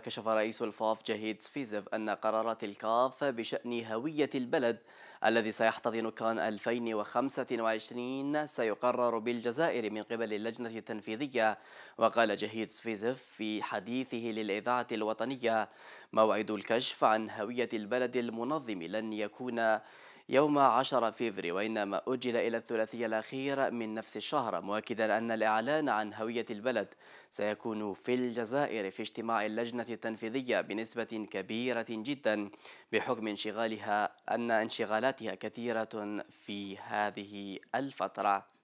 كشف رئيس الفاف جهيد سفيزف أن قرارات الكاف بشأن هوية البلد الذي سيحتضن كان 2025 سيقرر بالجزائر من قبل اللجنة التنفيذية وقال جهيد سفيزف في حديثه للإذاعة الوطنية موعد الكشف عن هوية البلد المنظم لن يكون يوم 10 فيفري وإنما أجل إلى الثلاثي الأخير من نفس الشهر مؤكدا أن الإعلان عن هوية البلد سيكون في الجزائر في اجتماع اللجنة التنفيذية بنسبة كبيرة جدا بحكم انشغالها أن انشغالاتها كثيرة في هذه الفترة